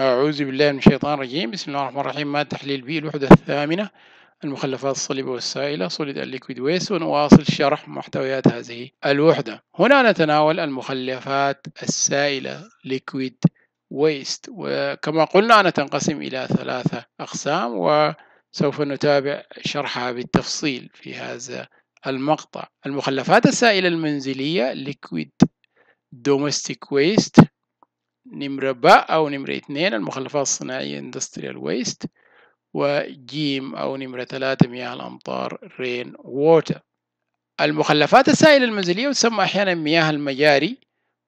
أعوذ بالله من الشيطان الرجيم بسم الله الرحمن الرحيم مادة تحليل بي الوحدة الثامنة المخلفات الصليبة والسائلة solid الليكويد ويست ونواصل شرح محتويات هذه الوحدة هنا نتناول المخلفات السائلة ليكويد ويست وكما قلنا أنها تنقسم إلى ثلاثة أقسام وسوف نتابع شرحها بالتفصيل في هذا المقطع المخلفات السائلة المنزلية ليكويد دومستيك ويست نمرة باء أو نمرة اتنين المخلفات الصناعية industrial waste وجيم أو نمرة ثلاثة مياه الأمطار rain water المخلفات السائلة المنزلية تسمى أحيانا مياه المجاري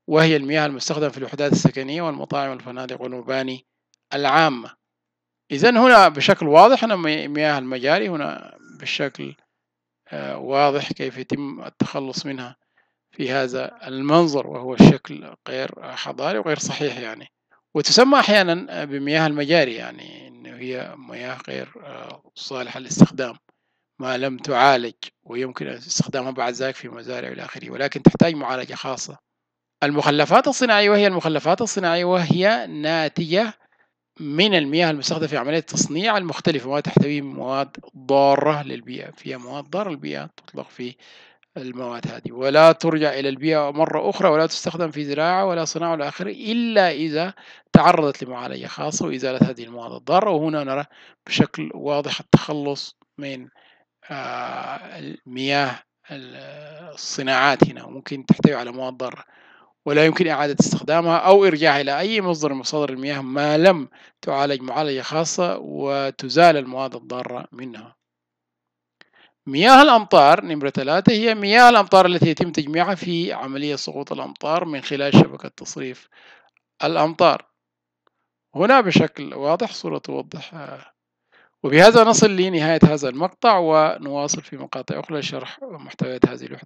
وهي المياه المستخدمة في الوحدات السكنية والمطاعم والفنادق والمباني العامة إذا هنا بشكل واضح هنا مياه المجاري هنا بشكل آه، واضح كيف يتم التخلص منها في هذا المنظر وهو الشكل غير حضاري وغير صحيح يعني وتسمى أحيانا بمياه المجاري يعني إنه هي مياه غير آه، صالحة للاستخدام ما لم تعالج ويمكن استخدامها بعد ذلك في مزارع إلى آخره ولكن تحتاج معالجة خاصة المخلفات الصناعية وهي المخلفات الصناعية وهي ناتجة من المياه المستخدمة في عملية التصنيع المختلفة وتحتوي مواد ضارة للبيئة فيها مواد ضارة للبيئة تطلق في المواد هذه ولا ترجع إلى البيئة مرة أخرى ولا تستخدم في زراعة ولا صناعة ولا آخره إلا إذا تعرضت لمعالجة خاصة وإزالة هذه المواد الضارة وهنا نرى بشكل واضح التخلص من آه، المياه الصناعات هنا ممكن تحتوي على مواد ضارة ولا يمكن إعادة استخدامها أو إرجاعها إلى أي مصدر من مصادر المياه ما لم تعالج معالجة خاصة وتزال المواد الضارة منها مياه الأمطار نمرة ثلاثة هي مياه الأمطار التي يتم تجميعها في عملية سقوط الأمطار من خلال شبكة تصريف الأمطار هنا بشكل واضح صورة توضح آه. وبهذا نصل لنهاية هذا المقطع ونواصل في مقاطع أخرى شرح محتويات هذه الوحدة